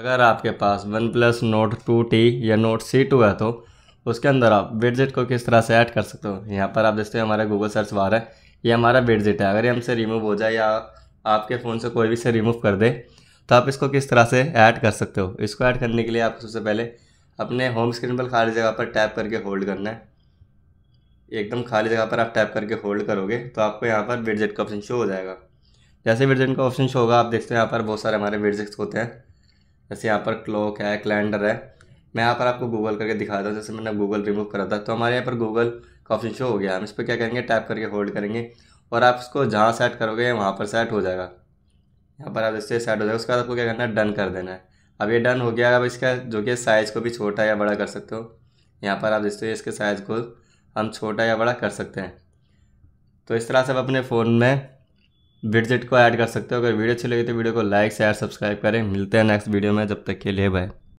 अगर आपके पास OnePlus Nord two T या नोट सी टू है तो उसके अंदर आप बेडजिट को किस तरह से ऐड कर सकते हो यहाँ पर आप देखते हो हमारा गूगल सर्च बार है ये हमारा बेडजिट है अगर ये हमसे रिमूव हो जाए या आपके फ़ोन से कोई भी से रिमूव कर दे तो आप इसको किस तरह से ऐड कर सकते हो इसको ऐड करने के लिए आपको सबसे पहले अपने होम स्क्रीन पर खाली जगह पर टैप करके होल्ड करना है एकदम खाली जगह पर आप टैप करके होल्ड करोगे तो आपको यहाँ पर विडजिट का ऑप्शन शो हो जाएगा जैसे विडजिट का ऑप्शन शो होगा आप देखते हैं यहाँ पर बहुत सारे हमारे विडजिट्स होते हैं जैसे यहाँ पर क्लॉक है कैलेंडर है मैं यहाँ पर आपको गूगल करके दिखाता हूँ जैसे मैंने गूगल रिमूव करा था तो हमारे यहाँ पर गूगल काफी शो हो गया हम इस पर क्या करेंगे टैप करके होल्ड करेंगे और आप इसको जहाँ सेट करोगे वहाँ पर सेट हो जाएगा यहाँ पर आप इससे सेट हो जाएगा उसके बाद आपको क्या करना है डन कर देना है अब ये डन हो गया अब इसका जो कि साइज़ को भी छोटा या बड़ा कर सकते हो यहाँ पर आप जिससे इसके साइज़ को हम छोटा या बड़ा कर सकते हैं तो इस तरह से आप अपने फ़ोन में विडजेट को ऐड कर सकते हो अगर वीडियो अच्छी लगी तो वीडियो को लाइक शेयर सब्सक्राइब करें मिलते हैं नेक्स्ट वीडियो में जब तक के लिए बाय